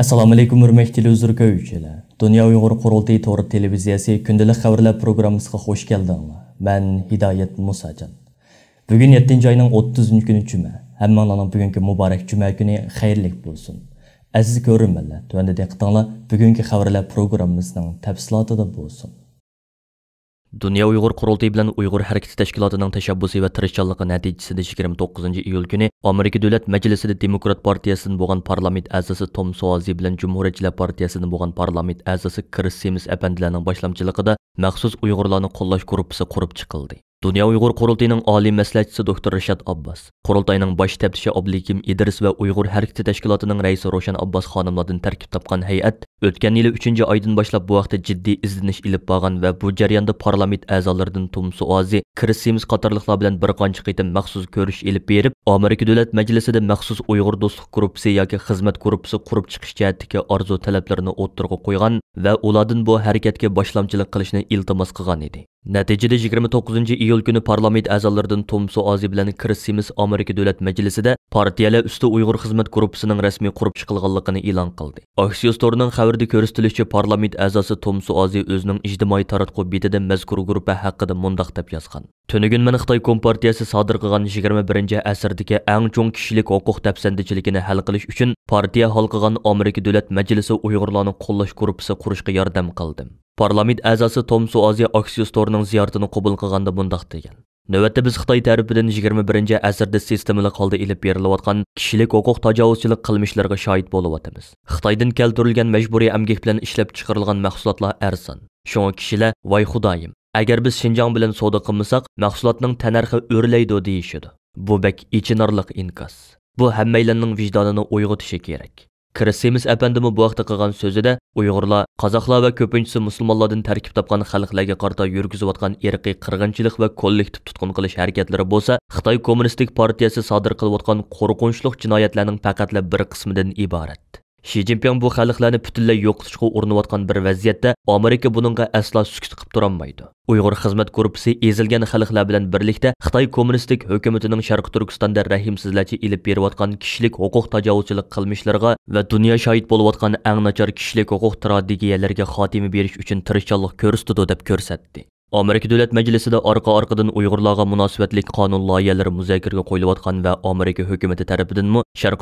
assalomu alaykum hurmatli televizor ko'ruvchilar dunyo uyg'ur qurultiy to'g'ri televiziyasi kundalik xabarlar programmasiga xush keldinglar man hidoyat musajon bugun 7 oyning 30 kuni juma hammanglarning bugungi muborak juma kuni xayrli bo'lsin aziz ko'rinmanlar tuanda deqtinglar bugungi xabarlar programmamizning tafsilotida bo'lsin Dünya Uyğur Qurultayı bilan Uyğur Hərəkəti Təşkilatının təşəbbüsü və tirişçanlığı nəticəsində 29 iyul günü Amerika Dövlət Məclisində Demokrat Partiyasının boğan parlament əzası Tom Suazi bilan Cumhuriyyətçilər Partiyasının boğan parlament əzası Chris Sims əpəndilərinin başlamçılığında məxsus Uyğurlarını qollaş qrupısı qurub çıxıldı. Dünya Uyghur Qurultayının Ali məsləhətçisi doktor Rishad Abbas, Qurultayının baş təftişi Abdulhakim İdris və Uyğur Hərəkəti Təşkilatının rəisi Roşan Abbas xanımlardan tərkib tapqan heyət ötən il 3-cü aydan başlap bu vaxtda ciddi izleniş ilib bağan və bu cərəyanda parlament əzalarından Tom Suazi, Chris Sims qatarlıqlar bilan bir qança qitim məxsus görüş ilib berib, Amerika Dövlət Məclisində məxsus Uyğur dostluq qrupsi yoki xizmət qrupsi qurub çıxış cəhətdəki arzu tələblərini o'ttirg'a qo'ygan və ulardan bu hərəkətə başlamchilik qilishni iltimos qilgan edi. Nəticədə 29-cu iyul günü parlament əzalarının Tomso Azi bilən Kris Sims Amerika Dövlət Məclisində partiyalar üstü Uyğur Xidmət qrupsunun rəsmi qurub çıxılğanlığını elan qıldı. Aksiyostorunun xəbərdə göstərilmişcə parlament əzası Tomso Azi özünün ictimai taratqu betində məzkur qrupa haqqında mundaq deyə yazğan. Түнігін Қытай Компартиясы садыр қыған 21-ші әсірдіке әң чоң кішілік оқуқ тәпсәндічілікіні хәл қылыш үшін партия халқыған Америка Дөләт Мәжілісі ұйғырланың қоллаш группысы құрышқы ярдам қылды. Парламент әзасы Том Суазия аксиосторының зияртыны құбыл қығанды мұндақ деген. Нөвәтті біз Қытай тәріпіден 21-ші әсірді системілі қалды еліп беріліп атқан кішілік оқуқ тажауызшылық қылмышларға шайыт болып атымыз. Қытайдың кәлдірілген мәжбүрі әмгек білен ішлеп чықырылған мәқсулатла әрсан. Шоңа кішілі «Вай Худайым, agar biz shinjong bilan savdo qilmasak mahsulotning tanarxi o'rlaydi deyishidi bu bak ichinarliq Бұ bu керек. vijdonini uyg'otishi kerak kristemiz apandimi bu vaqtda qilgan so'zida uyg'urlar qozoqlar va тәркіп тапқан tarkib topgan xalqlarga qarata yurgizayotgan irqiy qirg'inchilik va kollektiv tutqun qilish harakatlari bo'lsa xitoy kommunistik partiyasi sodir qo'rqinchli jinoyatlarning bir qismidan iborat Xi Jinping bu xalqlarni butunlay yo'qotishga urinayotgan bir vaziyatda amerika buningga aslo sukut qilib olmaydi. uyg'ur xizmat korpusi ezilgan xalqlar bilan birlikda xitoy kommunistik hukumatining sharq turkistonda rahimsizlarcha ilib berayotgan kishilik huquq tajovuzchilik qilmishlarga va dunyo shohid bo'layotgan ang nachar kishilik huquq tradigiyalarga xotima berish uchun tirishchanlik ko'rsatdi deb ko'rsatdi Amerika Dövlət majlisida orqa orqadan uyg'urlarga munosibatlik qonun loyihalari müzakirəyə qoyulub va Amerika hökuməti tərəfindən mü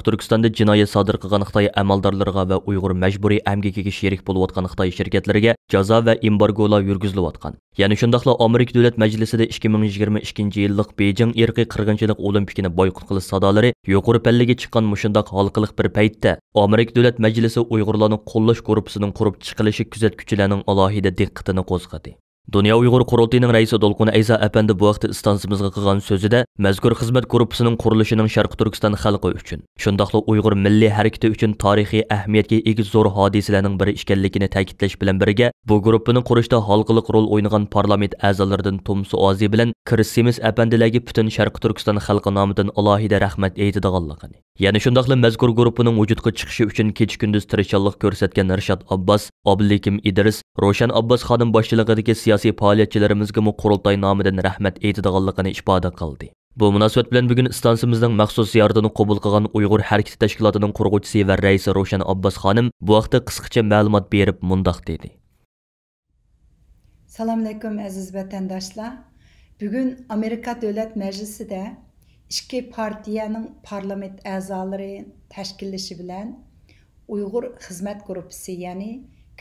turkistonda jinoyat sodir qilgan xitoy Xitay va uyg'ur majburiy məcburi sherik şerik xitoy Xitay jazo va embargolar yurgizilayotgan yani Yana shundaqla Amerika Davlat Majlisida 2022 yillik Beijing irqiy qirg'inchilik olimpikini boyqut qilish sadolari yuqori pallaga chiqqan mushundaq halqiliq bir paytda Amerika Davlat Majlisi Uyg'urlarni qo'llash korpusining qurib chiqilishi kuzatuvchilarning alohida diqqatini qo'zg'adi. Dünya Uyghur Qurultayının raisi Dolqun Ayza Efendi bu vaqtda istansımızga qilgan so'zida mazkur xizmat guruhisining qurilishining Sharq Turkiston xalqi uchun, shundoqla Uyghur milliy harakati uchun tarixiy ahamiyatga ega zo'r hodisalarning biri ekanligini ta'kidlash bilan birga, bu guruhning qurishda xalqliq rol o'ynagan parlament a'zolaridan Tumsu Ozi bilan Kirsimis Afandilarga butun Sharq Turkiston xalqi nomidan alohida rahmat aytadiganligini, Yani shundoqla mazkur guruhning vujudga chiqishi uchun kecha-kunduz tirishchilik ko'rsatgan Rishad Abbas, Abdulhakim Idris, Roshan Abbas xonim boshchiligidagi siyosiy siyosiy faoliyatchilarimizga qurultoy nomidan rahmat aytadiganligini ifoda qildi bu munosabat bilan bugun stansimizning maxsus ziyoratini qabul qilgan uyg'ur harakati tashkilotining qurg'uvchisi va raisi roshan abbos xonim bu haqda qisqacha ma'lumot berib mundoq dedi assalomu alaykum aziz vatandoshlar bugun amerika davlat majlisida ikki partiyaning parlament a'zolari tashkillashi bilan uyg'ur xizmat gruppasi ya'ni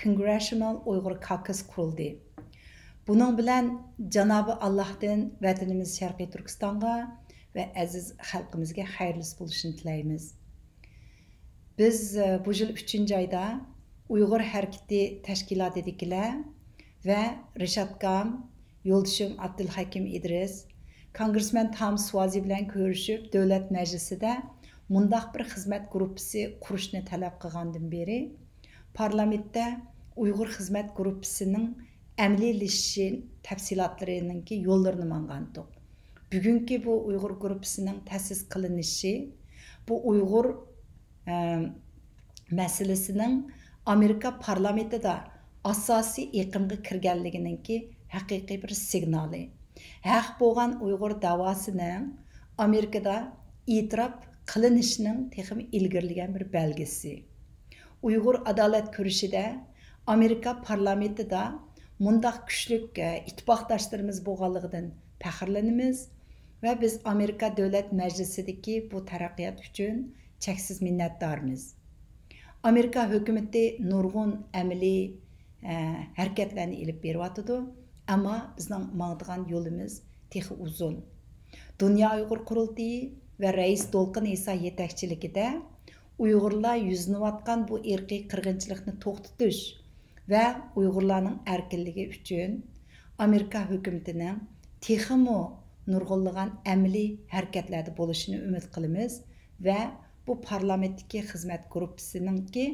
congressional uyg'ur caucus qurildi Bunun bilan Cənabı Allahdan vətənimiz Şərqi Türkistanğa və əziz xalqımızga xeyirlisi bo'lishini tilaymiz. Biz e, bu yil 3-chi oyda Uyg'ur harakati tashkilotidagilar və Rishad Kam, yo'ldoshim Abdulhakim İdris, kongressmen Tam Suazi bilan ko'rishib, davlat majlisida mundaq bir xizmat gruppasi qurishni talab qilgandan beri parlamentda Uyg'ur xizmat gruppasining әмілейлішшін тәпсилатларының ки yollarını маңғандық. Бүгінгі бұл ұйғыр группысының тәсіз қылынышы, бұл ұйғыр ә, мәселесінің Америка парламенті да asasi iqimga kirganligininki haqiqiy bir signali haq bo'lgan uyg'ur davosining amerikada e'tirof qilinishining texim ilgirlagan bir belgisi uyg'ur adolat kurishida amerika parlamentida мұндақ күшлік ittifaqdaşlarımız болғанлығыдан пәхірләніміз və biz Amerika Dövlət Məclisidəki bu tərəqqiyat üçün çəksiz minnətdarmız. Amerika hökuməti nurgun əməli ə, hərəkətlərini elib berwatıdı, amma bizning mağdığan yolumuz texi uzun. Dünya Uyğur Qurultayı və Rəis Dolqun İsa yetəkçilikdə Uyğurlar yüzünüb atqan bu irqi qırğınçılıqni toxtutış və Uyğurların ərkinliyi üçün Amerika hökumətinin texmo nurg'unlagan əməli hərəkətlərdə bolışını ümid qılımız və bu parlamentdəki xidmət qrupsininki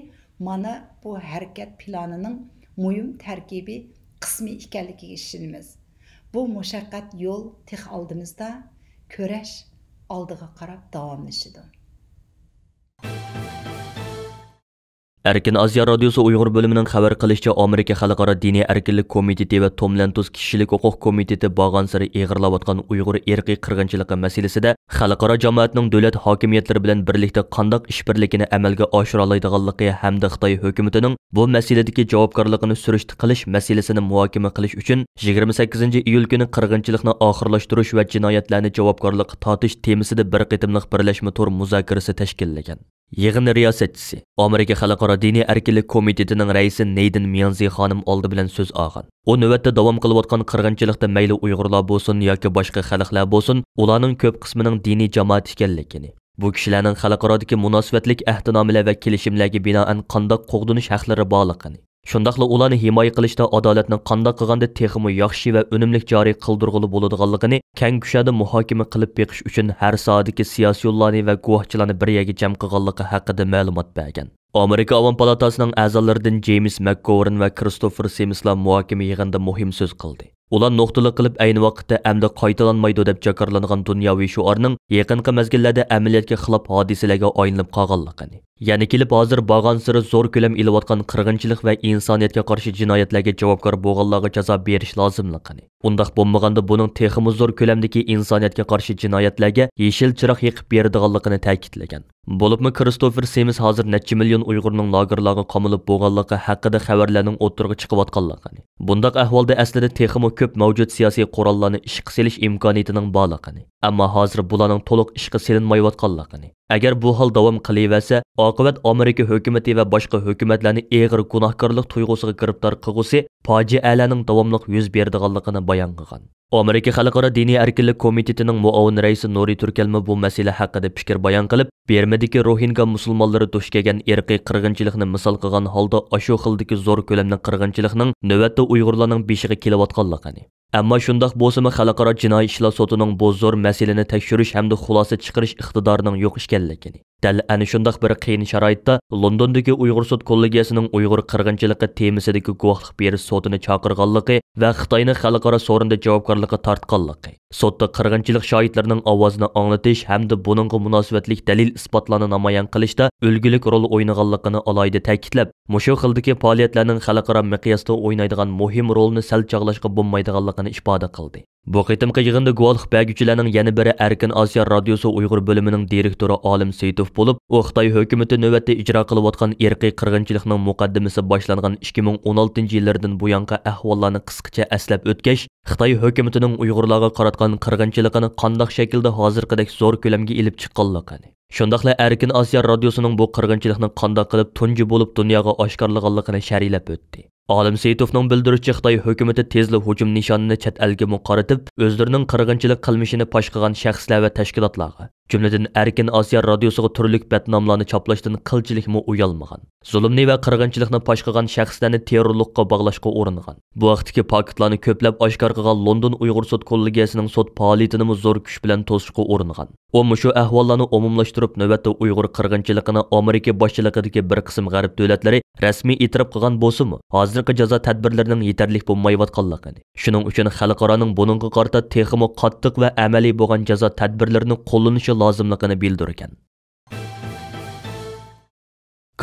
mana bu hərəkət planının mühim tərkibi qismi ikənligiga ishonamiz bu mushaqqat yo'l tex oldimizda ko'rash oldiga qarab davomlashadi Erkin Aziya Radyosu Uyghur bölümünün xabar qilishicha, Amerika Xalqaro diniy erkinlik komiteti va Tomlantus kishilik huquq komiteti Bog'ansari eg'irlayotgan Uyg'ur irqiy qirg'inchiligi masalasida xalqaro jamoatning davlat hokimiyatlari bilan birlikda qandoq ishbirligini amalga oshira oladiganligi hamda Xitoy hukumatining bu masaladagi javobgarligini surishti qilish masalasini muhokama qilish uchun 28-iyul kuni qirg'inchilikni oxirlashtirish va jinoyatlarni javobgarlikka tortish temasida bir qitimliq birlashma tur muzokarasi tashkillagan. Yig'in riyosatchisi Amerika xalqaro diniy erkinlik komitetining raisi Neydin Miyanzi xonim oldi bilan so'z olgan. U navbatda davom qilayotgan qirg'inchilikda mayli Uyg'urlar bo'lsin yoki boshqa xalqlar bo'lsin, ularning ko'p qismining diniy jamoat ekanligini, bu kishilarning xalqarodagi munosabatlik ahdinomilar va kelishimlarga binoan qanday qo'g'dinish haqlari borligini shundoqla ularni himoya qilishda adolatni qandoq qilganda texmi yaxshi va unumlik joriy qildirg'ili bo'ladiganligini kang kushada muhokama qilib beqish uchun har soatdagi siyosiy yo'llarni va guvohchilarni bir yerga jam qilganligi haqida ma'lumot bergan amerika ovon palatasining a'zolaridan jeyms makgovern va kristofer semislar muhokama yig'inida muhim so'z qildi ular nuqtali qilib ayni vaqtda amdi qaytalanmaydi deb jakarlangan dunyoviy shuorning yaqinqi mezgillarda amaliyotga xilof hodisalarga aylanib qolganligini Yani kelib hozir bag'an siri zo'r ko'lam ilayotgan qirg'inchilik va insoniyatga qarshi jinoyatlarga javobgar bo'lganlarga jazo berish lozimligini undaq bo'lmaganda buning texmi zo'r ko'lamdagi insoniyatga qarshi jinoyatlarga yeshil chiroq yiqib beradiganligini ta'kidlagan bo'libmi kristofer semis hozir necha million uyg'urning lagerlarga qamilib bo'lganligi haqida xabarlarning o'tirg'i chiqayotganligini bundaq ahvolda aslida texmi ko'p mavjud siyosiy qurollarni ishqa selish imkoniyatining borligini ammo hozir bularning to'liq ishga selinmayotganligini agar bu hol davom qilaversa oqibat amerika hukumati va boshqa hukumatlarni eg'ir gunohkorlik tuyg'usiga giribtor qilg'usi fojialarning davomli yuz berdiganligini bayon qilgan amerika xalqaro diniy erkinlik komitetining muavin raisi Nuri turkalma bu masala haqida fikr bayon qilib Bermadagi Rohingya musulmonlari duch kelgan irqiy qirg'inchilikni misol qilgan holda ashu xildagi zo'r ko'lamli qirg'inchilikning navbatda uyg'urlarning beshig'i kelayotganligini ammo shundoq bo'lsa-mi xalqaro jinoiy ishlar sotining bu zo'r masalani tekshirish hamda xulosa chiqarish iqtidorining yo'q ekanligini Дәл әні шындақ бір қиын шарайтта Лондондығы ұйғыр сот коллегиясының ұйғыр қырғыншылықы темісідігі гуақлық бері сотыны чақырғалықы вә Қытайны халықара сорында жауапкарлықы тартқалықы. Сотта қырғыншылық шаһитларының ауазына аңлатыш әмді бұныңғы мұнасибәтлік дәлел ұспатланы намаян қылышта үлгілік рол ойнығалықыны алайды тәкидләп, мұшы қылдығы фаалиятларның халықара миқясда ойнайдыған мұхим ролыны сәл чағылашқы бұммайдығалықыны ішпады қылды. Бу қытымқы йығында гуалық бәгүчілерінің яны бірі Әркін Азия радиосы ұйғыр бөлімінің директоры Алым Сейтов bo'lib u xitoy hukumati navbatda ijro qilayotgan erkiy qirg'inchilikning muqaddimasi boshlangan 2016 yillardan buyonqa ahvollarni qisqacha aslab o'tgach xitoy hukumatining uyg'urlarga qaratgan qirg'inchiligini qandoq shaklda hozirgidek zo'r ko'lamga ilib chiqqanligini shundoqla erkin osiyo radiosining bu qirg'inchilikni qandoq qilib tunji bo'lib dunyoga oshkorlaganligini sharhlab o'tdi olim seytovning bildiruvchi xitoy hukumati tezli hujum nishonini chet elga qaratib o'zlarining qirg'inchilik qilmishini fosh qilgan shaxslar va tashkilotlarga jumladan erkin osiyo radiosiga turli batnomlarni choplashdan qilchilikmi uyalmagan zulmni va qirg'inchilikni fosh qilgan shaxslarni terrorlikqa bog'lashga uringan bu vaqtdagi paketlarni ko'plab oshkor qilgan london uyg'ur sud kollegiyasining sud faoliyatinimi zo'r kuch bilan to'sishga uringan u mushu ahvollarni umumlashtirib navbatda uyg'ur qirg'inchiligini amerika boshchiligidagi bir qism g'arb davlatlari rasmiy e'tirof qilgan bo'lsinmi hozirgi jazo tadbirlarining yetarli bo'lmayotganligini shuning uchun xalqaroning buningga qarata texmi qattiq va amaliy bo'lgan jazo tadbirlarini qo'llanishi lozimligini bildirgan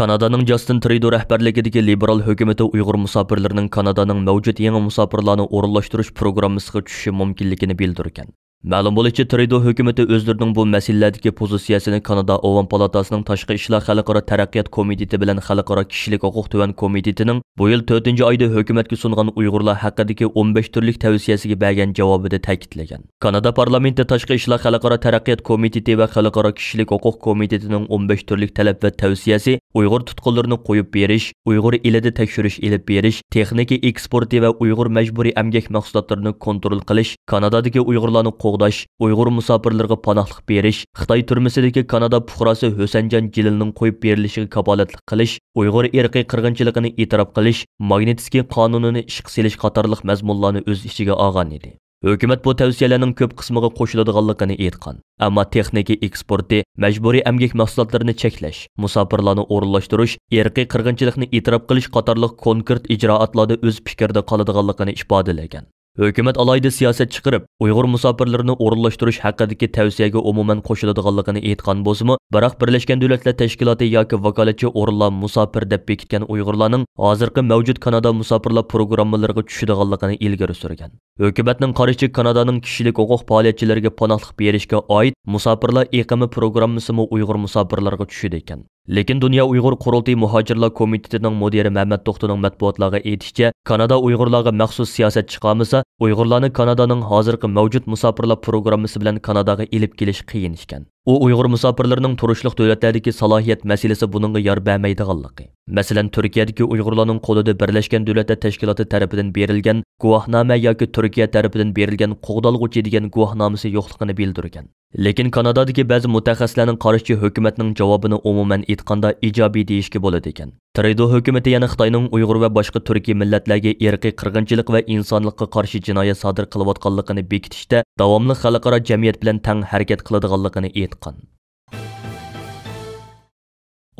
kanadaning jastin trido rahbarligidagi liberal hukumatı uyg'ur musofirlarining kanadaning mavjud yangi musofirlarni o'rinlashtirish programmasiga tushishi mumkinligini bildirgan Ma'lum bo'lishicha, Trudeau hukumatı o'zlarining bu masalalardagi pozitsiyasini Kanada Ovon palatasining Tashqi ishlar xalqaro taraqqiyot komiteti bilan Xalqaro kishilik huquq tuvan komitetining bu yil 4-oyda hukumatga sungan Uyg'urlar haqidagi 15 turlik tavsiyasiga bergan javobida ta'kidlagan. Kanada parlamenti Tashqi ishlar xalqaro taraqqiyot komiteti va Xalqaro kishilik huquq komitetining 15 turlik talab va tavsiyasi Uyg'ur tutqunlarini qo'yib berish, Uyg'ur elida tekshirish elib berish, texnika eksporti va Uyg'ur majburiy amgak mahsulotlarini kontrol qilish, Kanadadagi Uyg'urlarni قوغداش ئۇيغۇر مۇساپىرلىرىغا پاناھلىق بېرىش خىتاي تۈرمىسىدىكى كانادا پۇقراسى ھۆسەنجان جېلىلنىڭ قويۇپ بېرىلىشىگە كاپالەتلىك قىلىش ئۇيغۇر ئىرقى قىرغىنچىلىقىنى ئېتىراپ قىلىش ماگنىتسكي قانۇنىنى ئىشقا سېلىش قاتارلىق مەزمۇنلارنى ئۆز ئىچىگە ئالغان edi hukumat bu tavsiyalarning ko'p qismiga qo'shiladiganligini aytgan ammo texnika eksporti majburiy amgak mahsulotlarini cheklash musofirlarni o'rinlashtirish erkiy qirg'inchilikni e'tirof qilish qatorliq konkret ijroatlarda o'z fikrida qoladiganligini ifodalagan hukumat alayida siyosat chiqarib uyg'ur musofirlarini o'rinlashtirish haqidagi tavsiyaga umuman qo'shiladiganligini aytgan bo'lsimi biroq birlashgan davlatlar tashkiloti yoki vakolatchi o'rinlar musofir deb bekitgan uyg'urlarning hozirgi mavjud kanada musofirlar programmalariga tushadiganligini ilgiri surgan hukumatning qarashicha Kanadanın kişilik huquq faoliyatchilariga panohlik berishga oid musofirlar iqimi programmasimi uyg'ur musofirlarga tushadi ekan lekin dunyo uyg'ur qurultiy muhojirlar komitetining mudiri mamat to'xtining matbuotlarga aytishicha kanada uyg'urlarga maxsus siyosat chiqarmasa uyg'urlarni kanadaning hozirgi mavjud musofirlar programmasi bilan kanadaga ilib kelish qiyin ekan u uyg'ur musofirlarining turishliq davlatlardagi salohiyat masalasi buningga yor bermaydiganligi masalan turkiyadagi uyg'urlarning qo'lida birlashgan davlatlar tashkiloti tarafidan berilgan guvohnoma yoki turkiya tarafidan berilgan qo'g'dalg'uchi degan guvohnomasi yo'qligini bildirgan lekin kanadadagi ba'zi mutaxassislarning qarashicha hukumatning javobini umuman aytganda ijobiy deyishga bo'ladi ekan Treydo hukumati yana Xitoyning Uyg'ur va boshqa turkiy millatlarga irqiy qirg'inchilik va insonlikka qarshi jinoyat sodir qilayotganligini bekitishda davomli xalqaro jamiyat bilan tang harakat qiladiganligini aytgan.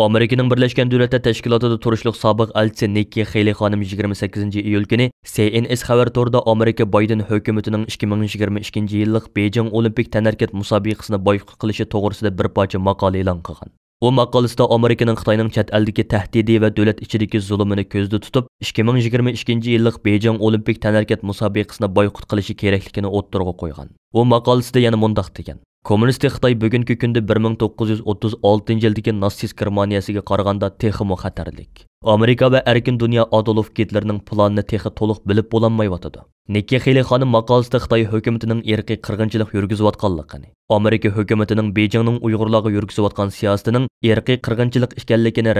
Amerikaning Birlashgan Davlatlar Tashkilotida turishli sobiq elchisi Nikki Xeyli xonim 28-iyul kuni CNS xabar to'rida Amerika Bayden hukumatining 2022-yillik Beijing Olimpiya tanarqat musobaqasini boyqut qilishi to'g'risida bir parcha maqola e'lon qilgan. Bu maqolasida amerikaning xitoyning chet eldagi tahdidi va davlat ichidagi zulmini ko'zda tutib 2022 yillik Beijing olimpik tanarkat musobaqasini boyqut qilishi kerakligini o'ttirg'a qo'ygan Bu maqolasida yana mundaq degan Коммунисты Қытай бүгінгі күнді 1936 жылдегі нацист Германиясыға қарғанда техімі қатерлік. Америка бә әркін дүния Адолов кетлерінің планыны техі толық біліп боланмай батады. Неке Хейле ханы мақалысты Қытай хөкіметінің ерқи қырғыншылық жүргізіп қаны. Америка хөкіметінің Бейжіңнің ұйғырлағы жүргізіп атқан сиясатының ерқи қырғыншылық екенлігін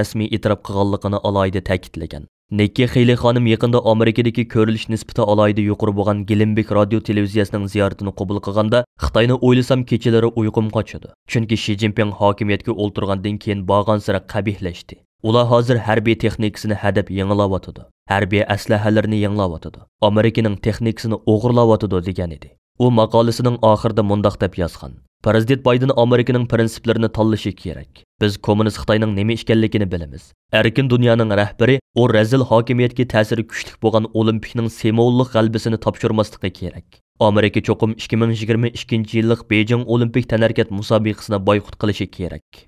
алайды Nikki Haley xonim yaqinda Amerikadagi ko'rilish nisbati alohida yuqori bo'lgan Gelimbek radio televiziyasining ziyoratini qabul qilganda Xitoyni o'ylasam kechalari uyqum qochadi. Chunki Xi Jinping hokimiyatga o'ltirgandan keyin borgan sira qabihlashdi. Ular hozir harbiy texnikasini hadab yangilayotdi. Harbiy aslahalarni yangilayotdi. Amerikaning texnikasini o'g'irlayotdi degan edi. U maqolasining oxirida mundoq deb yozgan. Президент Байден Американың принциплеріні талышы керек. Біз коммунист Қытайның неме екенлігін білеміз. Әркін дүнияның рәхбірі, о рәзіл хакиметке тәсірі күштік болған Олимпиктің семоулық ғалбісіні тапшырмастыққа керек. Америка чоқым 2022 жылдық Бейжің Олимпик тәнәркет мұсабиқысына байқұт қылышы керек.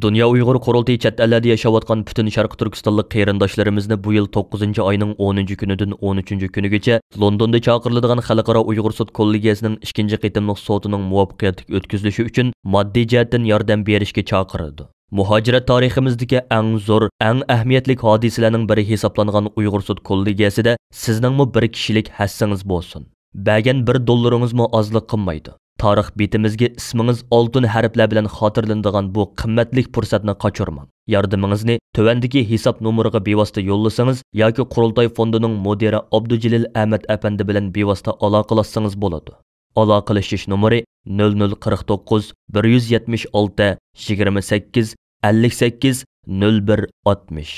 Dünya Uyghur Qurultayı chet ellarda yashayotgan butun Sharq Turkistonlik qarindoshlarimizni bu yil 9-oyning 10-kunidan 13-kunigacha Londonda chaqiriladigan Xalqaro Uyghur sud kollegiyasining 2-qitimliq sotining muvaffaqiyatli o'tkazilishi uchun moddiy jihatdan yordam berishga chaqirdi. Muhacirat tariximizdagi eng zo'r, eng ahamiyatli hodisalarning biri hisoblangan uyg'ur sud kollegiyasida sizningmi bir kishilik hassangiz bo'lsin. Bagan bir dollaringizmi ozlik qilmaydi. tarix betimizga ismingiz oltin harflar bilan xotirlanadigan bu qimmatli fursatni qochirmang yordamingizni tuvandagi hisob nomeriga bevosita yo'llasangiz yoki qurultoy fondining mudiri abdujalil ahmad apandi bilan bevosita aloqalashsangiz bo'ladi aloqalashish nomeri 0049 176 28 58 01 60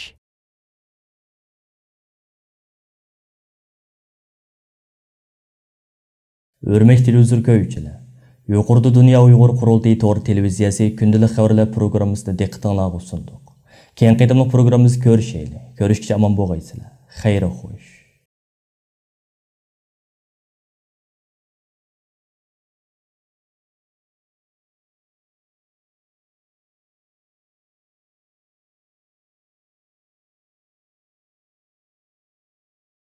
Örmek televizor köyüçüler. Uyghurdu Dünya Uyghur Kurultayı Tor Televiziyasi kündülük xabarlar programmasida diqqətinizə sunduq. Keyingi qadımlıq proqramımızı ko'rishaylik. Ko'rishgacha aman boğaysınlar. Xayr xoş.